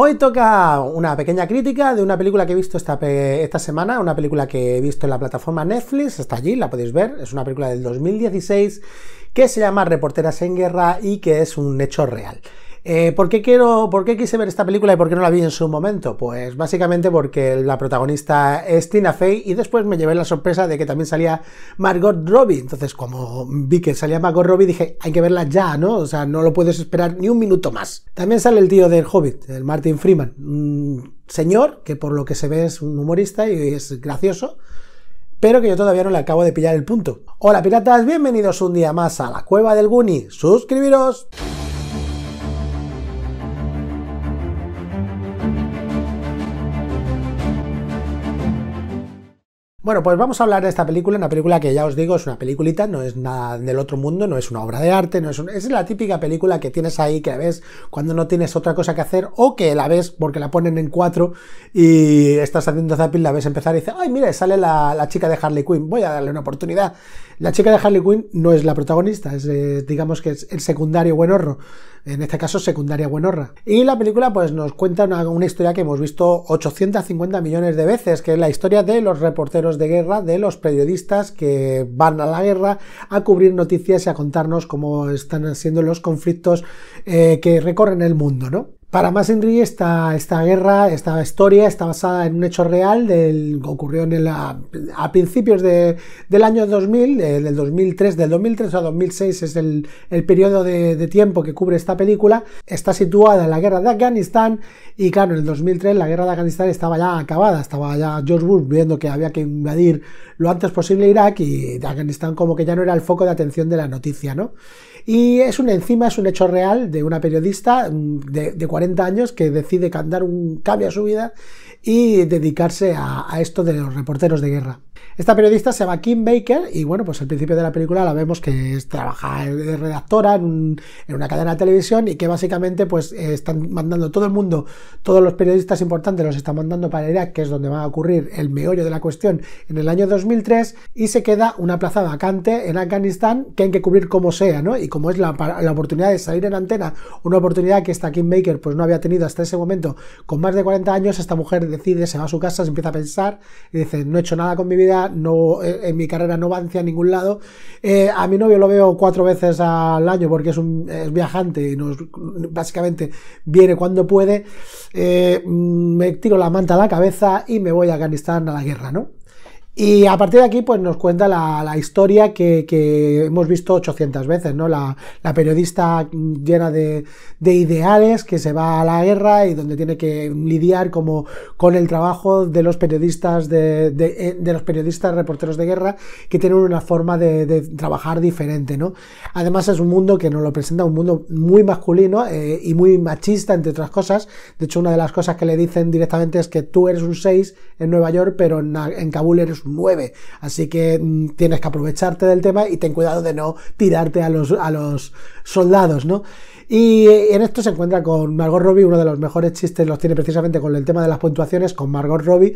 Hoy toca una pequeña crítica de una película que he visto esta, semana, una película que he visto en la plataforma Netflix, está allí, la podéis ver, es una película del 2016 que se llama Reporteras en Guerra y que es un hecho real. Eh, ¿por, qué quiero, ¿Por qué quise ver esta película y por qué no la vi en su momento? Pues básicamente porque la protagonista es Tina Fey y después me llevé la sorpresa de que también salía Margot Robbie. Entonces, como vi que salía Margot Robbie, dije, hay que verla ya, ¿no? O sea, no lo puedes esperar ni un minuto más. También sale el tío del Hobbit, el Martin Freeman. Un señor que por lo que se ve es un humorista y es gracioso pero que yo todavía no le acabo de pillar el punto. Hola piratas, bienvenidos un día más a la cueva del Guni. Suscribiros. Bueno, pues vamos a hablar de esta película, una película que ya os digo, es una peliculita, no es nada del otro mundo, no es una obra de arte, no es, es la típica película que tienes ahí, que la ves cuando no tienes otra cosa que hacer o que la ves porque la ponen en cuatro y estás haciendo zapping, la ves empezar y dices, ay, mira, sale la, chica de Harley Quinn, voy a darle una oportunidad. La chica de Harley Quinn no es la protagonista, es eh, digamos que es el secundario buen horror, en este caso secundaria buenorra. Y la película pues nos cuenta una, historia que hemos visto 850 millones de veces, que es la historia de los reporteros de guerra, de los periodistas que van a la guerra a cubrir noticias y a contarnos cómo están siendo los conflictos eh, que recorren el mundo, ¿no? Para más Henry, esta, esta guerra, esta historia está basada en un hecho real del, ocurrió en a, principios del año 2000, del 2003, del 2003 a 2006 es el, periodo de, tiempo que cubre esta película. Está situada en la guerra de Afganistán y claro, en el 2003 la guerra de Afganistán estaba ya acabada, estaba ya George Bush viendo que había que invadir lo antes posible Irak y Afganistán como que ya no era el foco de atención de la noticia, ¿no? Y es una encima, es un hecho real de una periodista mm, de, de 40 años que decide cantar un cambio a su vida y dedicarse a, esto de los reporteros de guerra. Esta periodista se llama Kim Baker y bueno, pues al principio de la película la vemos que es, trabaja de redactora en, una cadena de televisión y que básicamente pues están mandando todo el mundo, todos los periodistas importantes los están mandando para Irak, que es donde va a ocurrir el meollo de la cuestión en el año 2003 y se queda una plaza vacante en Afganistán que hay que cubrir como sea, ¿no? Y como es la, oportunidad de salir en antena, una oportunidad que está Kim Baker pues, pues no había tenido hasta ese momento. Con más de 40 años, esta mujer decide, se va a su casa, se empieza a pensar y dice, no he hecho nada con mi vida, no, eh, en mi carrera no va a ningún lado. Eh, a mi novio lo veo cuatro veces al año porque es un viajante y nos, básicamente viene cuando puede. Eh, mm, me tiro la manta a la cabeza y me voy a Afganistán a la guerra, ¿no? Y a partir de aquí, pues nos cuenta la, historia que, hemos visto 800 veces, ¿no? La, periodista llena de, ideales que se va a la guerra y donde tiene que lidiar como con el trabajo de los periodistas, de, eh, los periodistas reporteros de guerra que tienen una forma de, trabajar diferente, ¿no? Además es un mundo que nos lo presenta un mundo muy masculino eh, y muy machista, entre otras cosas. De hecho, una de las cosas que le dicen directamente es que tú eres un 6 en Nueva York, pero en, en Kabul eres un 9. Así que mm, tienes que aprovecharte del tema y ten cuidado de no tirarte a los, a los soldados, ¿no? Y en esto se encuentra con Margot Robbie, uno de los mejores chistes los tiene precisamente con el tema de las puntuaciones, con Margot Robbie,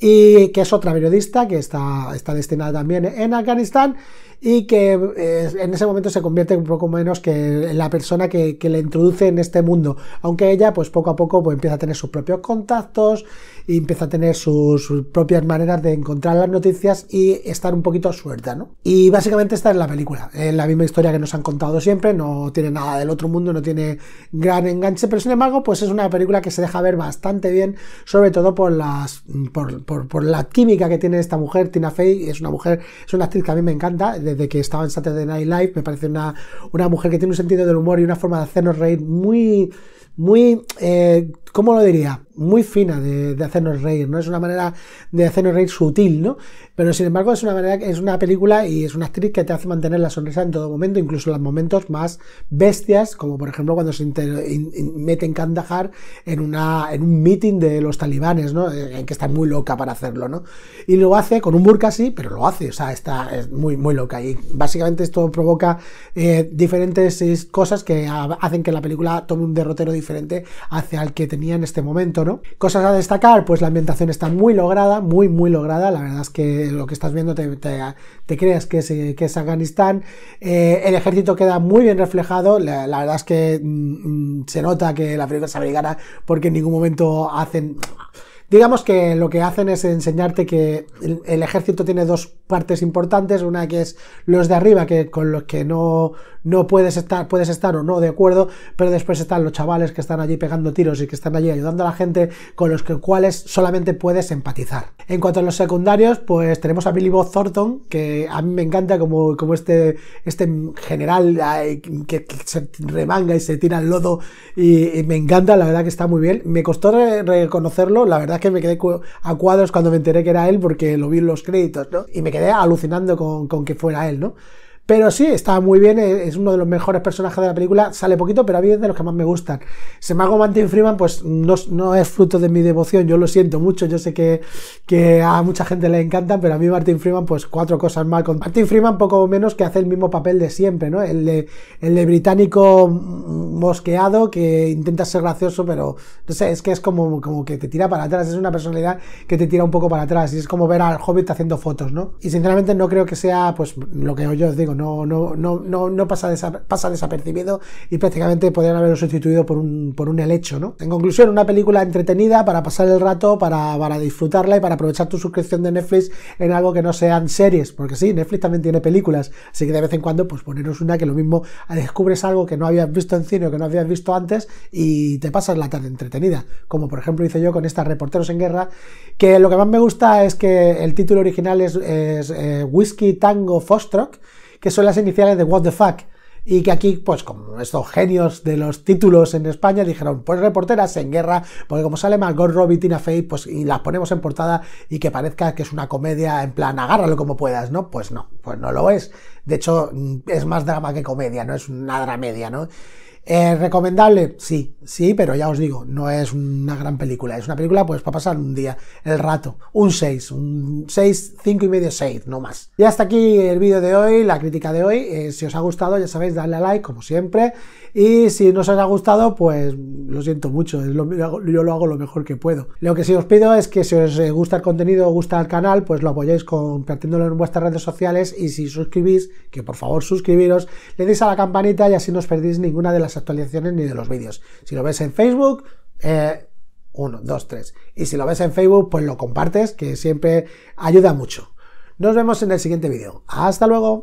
y que es otra periodista que está, está destinada también en Afganistán y que eh, en ese momento se convierte un poco menos que la persona que, que, le introduce en este mundo, aunque ella pues poco a poco pues, empieza a tener sus propios contactos, y empieza a tener sus, propias maneras de encontrar las noticias y estar un poquito suelta, ¿no? Y básicamente esta es la película, es la misma historia que nos han contado siempre, no tiene nada del otro mundo, no tiene gran enganche, pero sin embargo, pues es una película que se deja ver bastante bien, sobre todo por las por, por la química que tiene esta mujer, Tina Fey, es una mujer, es una actriz que a mí me encanta, desde que estaba en Saturday Night Live, me parece una, una mujer que tiene un sentido del humor y una forma de hacernos reír muy, muy, eh, ¿cómo lo diría? muy fina de, hacernos reír, ¿no? Es una manera de hacernos reír sutil, ¿no? Pero sin embargo es una manera, es una película y es una actriz que te hace mantener la sonrisa en todo momento, incluso en los momentos más bestias, como por ejemplo cuando se mete en Kandahar en, una, en un meeting de los talibanes, ¿no? Eh, en que está muy loca para hacerlo, ¿no? Y lo hace con un burka así, pero lo hace, o sea, está es muy, muy loca. Y básicamente esto provoca eh, diferentes eh, cosas que hacen que la película tome un derrotero diferente hacia el que tenía en este momento, Cosas a destacar, pues la ambientación está muy lograda, muy, muy lograda. La verdad es que lo que estás viendo te, creas que es, Afganistán. Eh, el ejército queda muy bien reflejado. La, verdad es que mm, mm, se nota que la película se americana porque en ningún momento hacen, Digamos que lo que hacen es enseñarte que el, ejército tiene dos partes importantes, una que es los de arriba, que con los que no, no puedes estar, puedes estar o no de acuerdo, pero después están los chavales que están allí pegando tiros y que están allí ayudando a la gente, con los que, cuales solamente puedes empatizar. En cuanto a los secundarios, pues tenemos a Billy Bob Thornton, que a mí me encanta como, como este, este general que, se remanga y se tira el lodo y, me encanta, la verdad que está muy bien. Me costó reconocerlo, la verdad que me quedé a cuadros cuando me enteré que era él porque lo vi en los créditos, ¿no? Y me quedé alucinando con, con que fuera él, ¿no? Pero sí, está muy bien, eh, es uno de los mejores personajes de la película, sale poquito, pero a mí es de los que más me gustan. hago Martin Freeman, pues no, es fruto de mi devoción, yo lo siento mucho, yo sé que, a mucha gente le encanta, pero a mí Martin Freeman, pues cuatro cosas mal. Con Martin Freeman, poco menos que hace el mismo papel de siempre, ¿no? El de, el británico mosqueado que intenta ser gracioso, pero no sé, es que es como, como que te tira para atrás, es una personalidad que te tira un poco para atrás, y es como ver al hobbit haciendo fotos, ¿no? Y sinceramente no creo que sea, pues lo que yo os digo, no, no, no, pasa, desapercibido y prácticamente podrían haberlo sustituido por un, por helecho, ¿no? En conclusión, una película entretenida para pasar el rato, para, disfrutarla y para aprovechar tu suscripción de Netflix en algo que no sean series, porque sí, Netflix también tiene películas, así que de vez en cuando, pues poneros una que lo mismo descubres algo que no habías visto en cine o que no habías visto antes y te pasas la tarde entretenida, como por ejemplo hice yo con estas Reporteros en Guerra, que lo que más me gusta es que el título original es, eh, Whiskey Tango Foxtrot, que son las iniciales de What the Fuck. Y que aquí, pues como estos genios de los títulos en España dijeron, pues reporteras en guerra, porque como sale Margot Robbie, Tina Fey, pues y las ponemos en portada y que parezca que es una comedia en plan, agárralo como puedas, ¿no? Pues no, pues no lo es. De hecho, es más drama que comedia, no es una dramedia, ¿no? ¿es eh, ¿Recomendable? Sí, sí, pero ya os digo, no es una gran película. Es una película pues para pasar un día, el rato. Un 6, un 6, 5 y medio 6, no más. Y hasta aquí el vídeo de hoy, la crítica de hoy. Eh, si os ha gustado, ya sabéis, darle a like como siempre. Y si no os ha gustado, pues lo siento mucho, yo lo hago lo mejor que puedo. Lo que sí os pido es que si os eh, gusta el contenido, os gusta el canal, pues lo apoyéis compartiéndolo en vuestras redes sociales y si suscribís, que por favor suscribiros, le deis a la campanita y así no os perdéis ninguna de las actualizaciones ni de los vídeos. Si lo ves en Facebook, 1, eh, uno, dos, Y si lo ves en Facebook, pues lo compartes, que siempre ayuda mucho. Nos vemos en el siguiente vídeo. Hasta luego.